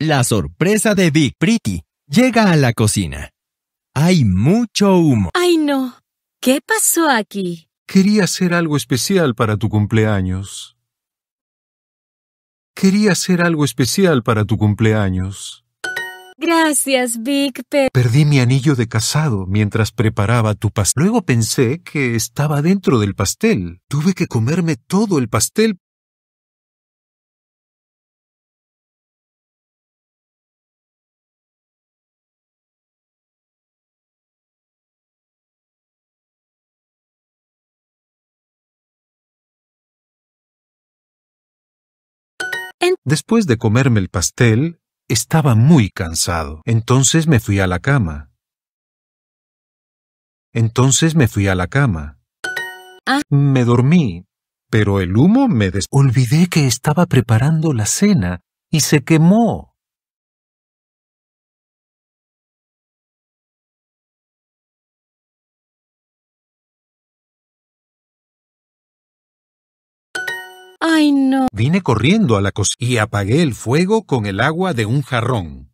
La sorpresa de Big Pretty llega a la cocina. Hay mucho humo. ¡Ay no! ¿Qué pasó aquí? Quería hacer algo especial para tu cumpleaños. Quería hacer algo especial para tu cumpleaños. Gracias, Big Pe Perdí mi anillo de casado mientras preparaba tu pastel. Luego pensé que estaba dentro del pastel. Tuve que comerme todo el pastel Después de comerme el pastel, estaba muy cansado. Entonces me fui a la cama. Entonces me fui a la cama. Ah. Me dormí, pero el humo me des... Olvidé que estaba preparando la cena y se quemó. ¡Ay, no! Vine corriendo a la cocina y apagué el fuego con el agua de un jarrón.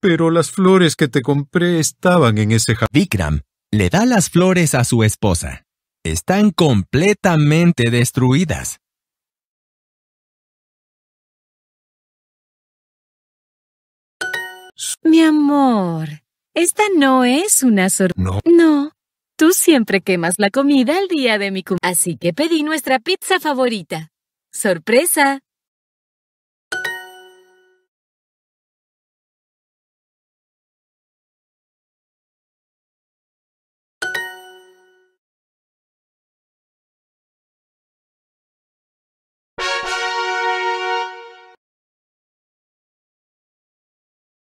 Pero las flores que te compré estaban en ese jarrón. Vikram le da las flores a su esposa. Están completamente destruidas. Mi amor, esta no es una sorpresa. No. No. Tú siempre quemas la comida el día de mi cumpleaños. Así que pedí nuestra pizza favorita. ¡Sorpresa!